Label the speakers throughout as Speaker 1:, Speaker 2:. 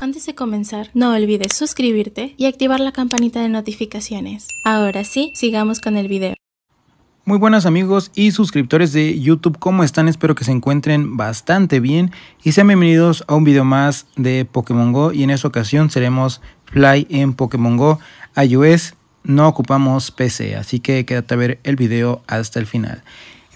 Speaker 1: Antes de comenzar, no olvides suscribirte y activar la campanita de notificaciones. Ahora sí, sigamos con el video. Muy buenas amigos y suscriptores de YouTube, ¿cómo están? Espero que se encuentren bastante bien y sean bienvenidos a un video más de Pokémon GO y en esta ocasión seremos Fly en Pokémon GO iOS, no ocupamos PC, así que quédate a ver el video hasta el final.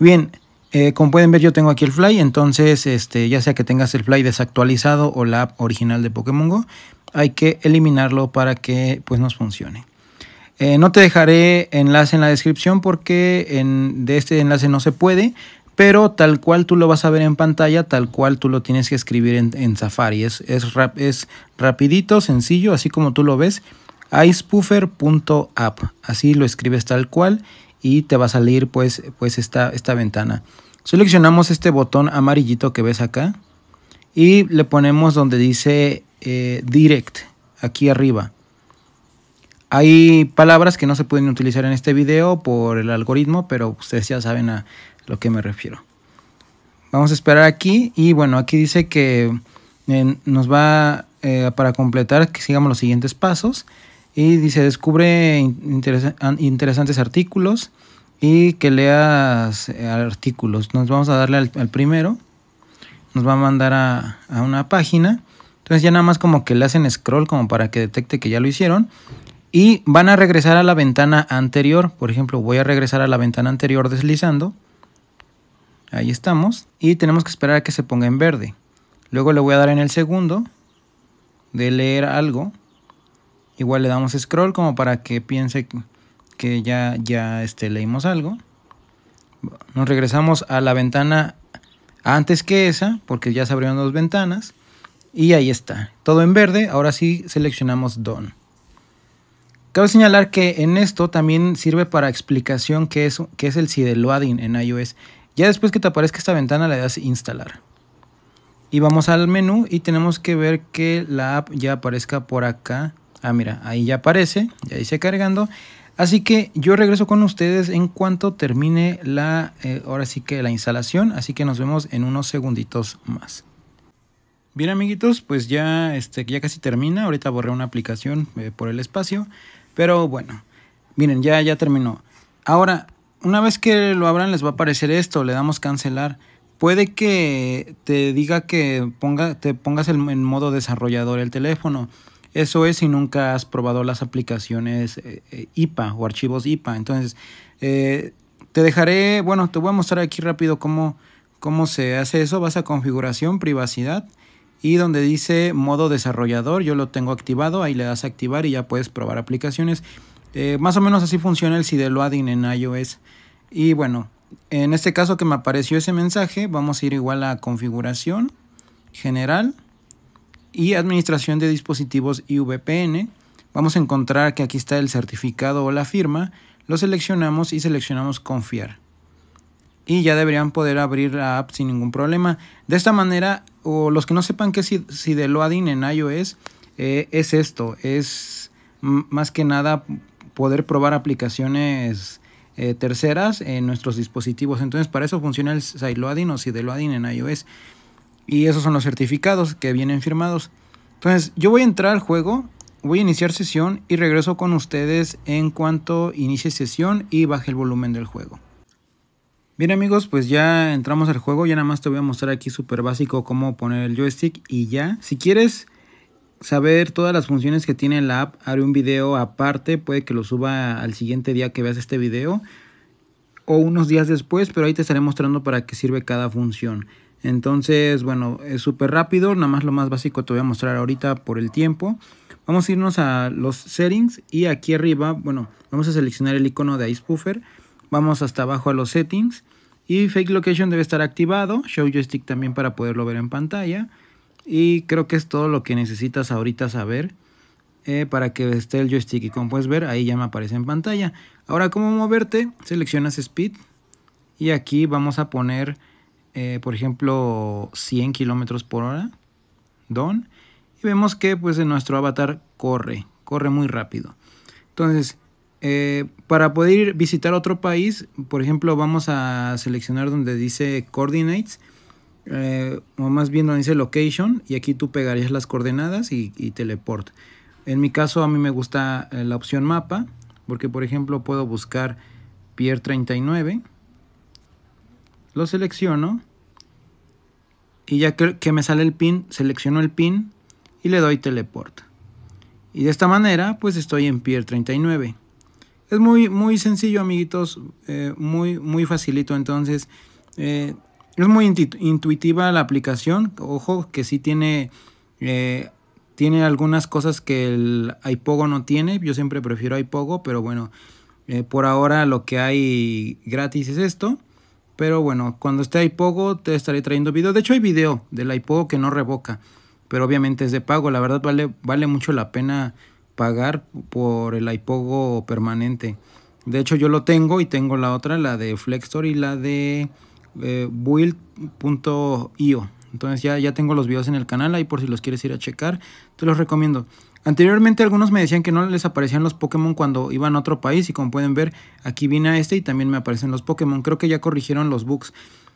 Speaker 1: Bien, eh, como pueden ver, yo tengo aquí el fly, entonces este, ya sea que tengas el fly desactualizado o la app original de Pokémon Go, hay que eliminarlo para que pues, nos funcione. Eh, no te dejaré enlace en la descripción porque de este enlace no se puede, pero tal cual tú lo vas a ver en pantalla, tal cual tú lo tienes que escribir en, Safari. Es, rapidito, sencillo, así como tú lo ves, icepuffer.app. Así lo escribes tal cual y te va a salir pues, pues esta, esta ventana. Seleccionamos este botón amarillito que ves acá y le ponemos donde dice eh, direct aquí arriba. Hay palabras que no se pueden utilizar en este video por el algoritmo, pero ustedes ya saben a lo que me refiero. Vamos a esperar aquí y bueno, aquí dice que eh, nos va eh, para completar que sigamos los siguientes pasos. Y dice, descubre interesantes artículos y que leas eh, artículos. Nos vamos a darle al, primero. Nos va a mandar a, a, una página. Entonces ya nada más como que le hacen scroll como para que detecte que ya lo hicieron. Y van a regresar a la ventana anterior. Por ejemplo, voy a regresar a la ventana anterior deslizando. Ahí estamos. Y tenemos que esperar a que se ponga en verde. Luego le voy a dar en el segundo de leer algo. Igual le damos scroll como para que piense que ya, ya este, leímos algo. Nos regresamos a la ventana antes que esa, porque ya se abrieron dos ventanas. Y ahí está, todo en verde. Ahora sí seleccionamos Done. Cabe señalar que en esto también sirve para explicación que es, que es el CD Loading en iOS. Ya después que te aparezca esta ventana le das Instalar. Y vamos al menú y tenemos que ver que la app ya aparezca por acá Ah, mira, ahí ya aparece, ya dice cargando. Así que yo regreso con ustedes en cuanto termine la, eh, ahora sí que la instalación, así que nos vemos en unos segunditos más. Bien amiguitos, pues ya, este, ya casi termina, ahorita borré una aplicación eh, por el espacio, pero bueno, miren, ya, ya terminó. Ahora, una vez que lo abran les va a aparecer esto, le damos cancelar. Puede que te diga que ponga, te pongas en modo desarrollador el teléfono. Eso es si nunca has probado las aplicaciones eh, eh, IPA o archivos IPA. Entonces, eh, te dejaré, bueno, te voy a mostrar aquí rápido cómo, cómo se hace eso. Vas a configuración, privacidad y donde dice modo desarrollador, yo lo tengo activado, ahí le das a activar y ya puedes probar aplicaciones. más o menos así funciona el sideloading en iOS. Y bueno, en este caso que me apareció ese mensaje, vamos a ir igual a configuración, general, y administración de dispositivos vpn vamos a encontrar que aquí está el certificado o la firma, lo seleccionamos y seleccionamos confiar. Y ya deberían poder abrir la app sin ningún problema. De esta manera, o los que no sepan qué es de loading en iOS, eh, es esto, es más que nada poder probar aplicaciones eh, terceras en nuestros dispositivos. Entonces, para eso funciona el sideloadin o sideloading en iOS. Y esos son los certificados que vienen firmados. Entonces, yo voy a entrar al juego, voy a iniciar sesión y regreso con ustedes en cuanto inicie sesión y baje el volumen del juego. Bien amigos, pues ya entramos al juego, ya nada más te voy a mostrar aquí súper básico cómo poner el joystick y ya. Si quieres saber todas las funciones que tiene la app, haré un video aparte, puede que lo suba al siguiente día que veas este video o unos días después, pero ahí te estaré mostrando para qué sirve cada función. Entonces, bueno, es súper rápido, nada más lo más básico te voy a mostrar ahorita por el tiempo. Vamos a irnos a los settings y aquí arriba, bueno, vamos a seleccionar el icono de Ice Puffer. Vamos hasta abajo a los settings y Fake Location debe estar activado, Show Joystick también para poderlo ver en pantalla. Y creo que es todo lo que necesitas ahorita saber eh, para que esté el joystick. Y como puedes ver, ahí ya me aparece en pantalla. Ahora, ¿cómo moverte? Seleccionas Speed y aquí vamos a poner eh, por ejemplo, 100 kilómetros por hora, don, y vemos que pues nuestro avatar corre, corre muy rápido. Entonces, eh, para poder ir visitar otro país, por ejemplo, vamos a seleccionar donde dice coordinates, eh, o más bien donde dice location, y aquí tú pegarías las coordenadas y, y teleport. En mi caso, a mí me gusta la opción mapa, porque por ejemplo puedo buscar Pier 39 lo selecciono y ya que, me sale el pin, selecciono el pin y le doy teleport. Y de esta manera pues estoy en Pier 39. Es muy, muy sencillo amiguitos, eh, muy, muy facilito entonces. Eh, es muy intuitiva la aplicación, ojo que sí tiene... Eh, tiene algunas cosas que el iPogo no tiene. Yo siempre prefiero iPogo, pero bueno, por ahora lo que hay gratis es esto. Pero bueno, cuando esté iPogo te estaré trayendo video. De hecho hay video del iPogo que no revoca. Pero obviamente es de pago. La verdad vale, vale mucho la pena pagar por el iPogo permanente. De hecho yo lo tengo y tengo la otra, la de Flexstore y la de eh, build.io. Entonces ya, ya tengo los videos en el canal ahí por si los quieres ir a checar, te los recomiendo. Anteriormente algunos me decían que no les aparecían los Pokémon cuando iban a otro país y como pueden ver aquí vine a este y también me aparecen los Pokémon. Creo que ya corrigieron los bugs.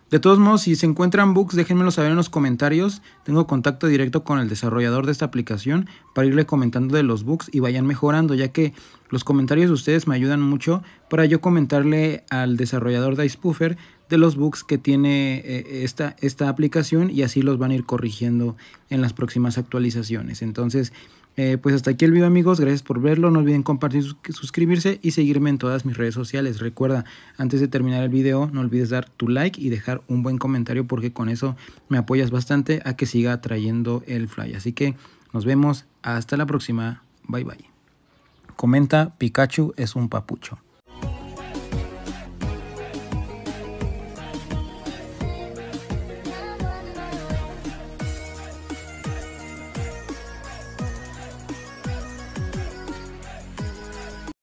Speaker 1: De todos modos, si se encuentran bugs, déjenmelo saber en los comentarios. Tengo contacto directo con el desarrollador de esta aplicación para irle comentando de los bugs y vayan mejorando, ya que los comentarios de ustedes me ayudan mucho para yo comentarle al desarrollador de Ice Puffer de los bugs que tiene eh, esta, esta aplicación y así los van a ir corrigiendo en las próximas actualizaciones. Entonces, eh, pues hasta aquí el video amigos, gracias por verlo, no olviden compartir, suscribirse y seguirme en todas mis redes sociales. Recuerda, antes de terminar el video, no olvides dar tu like y dejar un buen comentario porque con eso me apoyas bastante a que siga trayendo el fly. Así que nos vemos, hasta la próxima, bye bye. Comenta, Pikachu es un papucho.